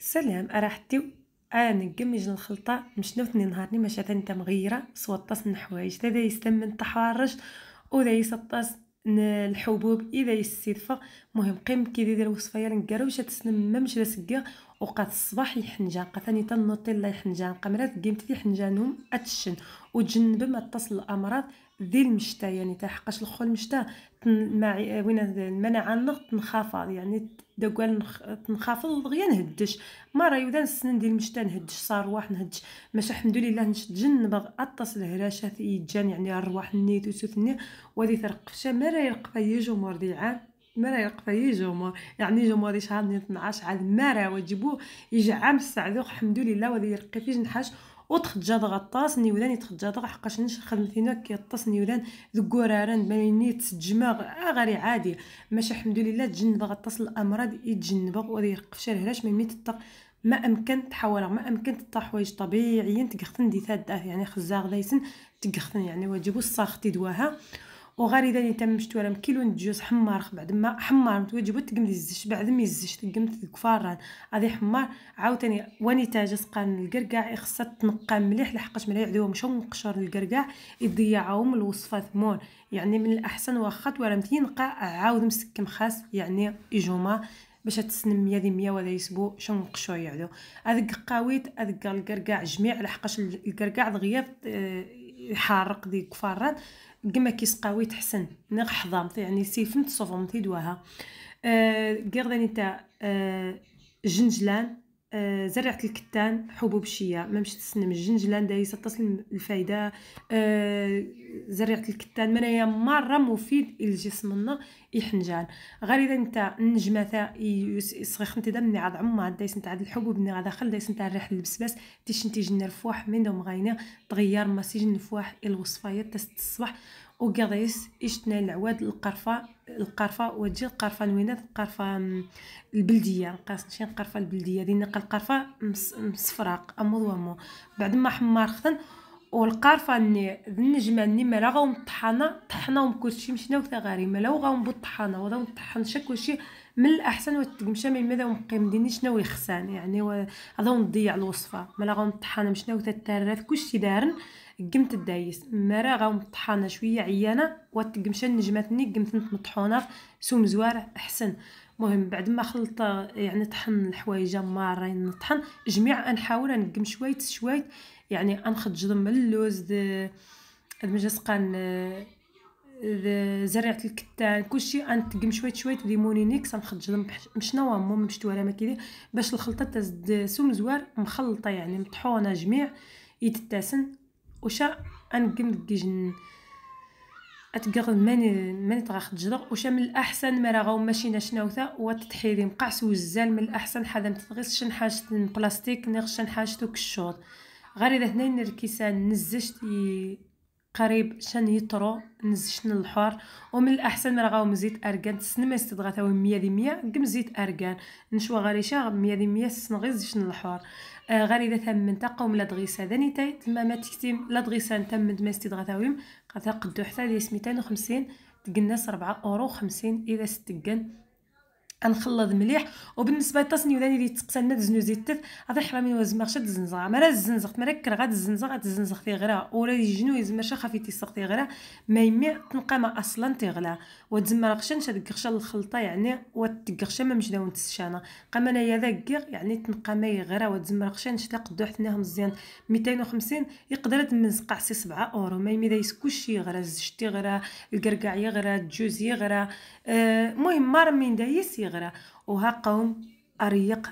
سلام راه انا آه الخلطه مش ثاني نهار ماشي ثاني انت مغيره سوطاس الحوايج دا يستم من التحرش ودا يسطاس الحبوب اذا يستدفى مهم قيم كي دير وصفه نقرا واش تسنم مش سكا وقات الصباح الحنجان قاتاني تنطي الله الحنجان قمرات قيمت في حنجانهم اتشن وتجنب ما تصل الامراض دي المشتى يعني تحقش الخو المشتى مع وين المناعه النغ تنخفض يعني دقال تنخفض دغيا نهدش راه يودا السنن ديال المشتى نهدش صارواح نهدش ماشي الحمد لله نشتجن باغ الهراشة الهراشات جان يعني الرواح نيت وسوثني وهادي ترقفشه مرا يرقفها ما راه يرقف يرقفا جمهور يعني جمهور يشهر 12 عاد مرا يجي عام السعدوق الحمد لله وهادي يرقي فيه نحاش وتخجض غطاس نيولان ضغ حقاش نش خدمتينا كي طاس نيولان ذكوراران باني تسجما غير عادي ماشي الحمد لله تجنب غطاس الامراض يتجنب وغادي يقفش علاش ما يتطق ما امكن تحاول ما امكن تطا حوايج طبيعيين تقختن دي ثاد يعني خزاغ ليسن تقختن يعني واجبو الصاختي دواها وغريده اللي تمشت ورم كيلو نجوز حمار بعد ما حمار متوجبت تقمد الزش بعد ما يزش تقمت الكفاران هذه حمار عاوتاني واني تاجس قان القرقع خصها تنقى مليح لحقاش ملي يعدوهم شو نقشر القرقاع يضيعهم الوصفه ثمون يعني من الاحسن واخا ورم تينقى عاود مسكم خاص يعني يجوما باش تسنم يا مية ولا يسبو شنو نقشو يعدو هذاك قاويت هذاك القرقع جميع لحقاش القرقع دغيا آه، حارق دي كفاران كما كيسقاوي تحسن نغ حضامت يعني سيفمت صوفمتي دواها آه قرداني تاع آه جنجلان آه، زرعت الكتان حبوب شيا ما مش تسنم الجنجلان دايسه تصل الفايده آه، زرعت الكتان منايا مره مفيد لجسمنا يحنجان غير اذا انت نجم مثلا يصرخ انت دم عاد عمها دايس نتاع الحبوب ني داخل دايس نتاع الريح البسباس تيشنتي جنا الفواح من دوم غاينه تغير مسيج الفواح الوصفات تاس الصباح وكاديس إشتنا العواد القرفة القرفة وتجي القرفة نوينات القرفة البلدية شي القرفة البلدية دينا القرفة مصفراق أمو وامو بعد ما حمار خثن والقارفه ني النجمه ني ما غاوم طحانه طحناهم كلشي مشينا وثا غاري لو وغاوم بالطحانه وغاوم طحن شا كلشي من الاحسن وتقمشا من ماذا ومقيم ديني شنو يخسان يعني هذا نضيع الوصفه ما غاوم طحانه مشينا وثا التراث كلشي دارن قمت الدايس مرا غاوم طحانه شويه عيانه وتقمشا النجمات ني قمت مطحونه سوم زوار احسن مهم بعد ما خلط يعني طحن الحوايج مارين نطحن جميع نحاول نقم شويت شويت يعني انخجضهم من اللوز د المجسقان زريعه الكتان كلشي غنتقم شويه شويه مش غنخجلهم مو هما مشتوى ما ماكيدي باش الخلطه تزد سوم زوار مخلطه يعني مطحونه جميع يتتاسن وشا انقم دكيجن تقرد من من تغخ تجدر وش من الاحسن ما ماشينا ماشي ناشناوثا وتتحيري مقعس وزال من الاحسن حدا متغيس شن حاجه بلاستيك نغ شن حاجه الشوط غير اذا هنا الكيسان نزشت قريب شن يطرو نزشت للحار ومن الاحسن ما راغو مزيت اركان تسنما استدغا تاوي 100% كم زيت اركان نشوا غاريشا 100% سنغيز شن الحار غريدة آه، ثم تقوم لدغيسة دانيتاي تما ما تكتم لدغيسة تم دماستي دغثاويم قد قدو حتى ديس سميتين وخمسين تقنس ربعة أورو خمسين إذا ستقن غنخلط مليح وبالنسبه للتصنيف ديالي اللي تقسلنا دزنو زيت التف غادي حرامي وزما خشا الزنزغه مرا غاد الزنزه غاد الزنزه في تيغرا ولا يجنو يزما شا خافي تيسق تيغرا ما يمي تنقى ما اصلا تيغلا وتزما راه خشا ديك الخلطه يعني وديك خشا ما مشداو نتسشانا قام انايا ذاك يعني تنقى ما يغرا وتزما راه خشا قدو حتناه مزيان 250 يقدر تمزقع سي 7 اورو ما يمي دايس كلشي يغرا الزجتي يغرا الكركاع يغرا الجوز يغرا آه، المهم آه ما من دايس وها قوم أريق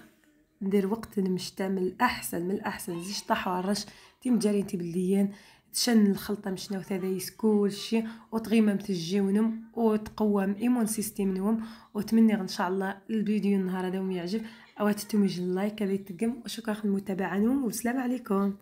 ندير وقت المشتا من الأحسن من الأحسن زيش طاح وعرش تيمجاري انتي بالديان تشن الخلطة مشنا وتذايس كلشي وتغيمم تجيونهم وتقوم ايمون سيستيم نوم وتمني ان شاء الله الفيديو النهار هذا يعجب او تتمج اللايك هذا يتقم وشكرا للمتابعة نوم والسلام عليكم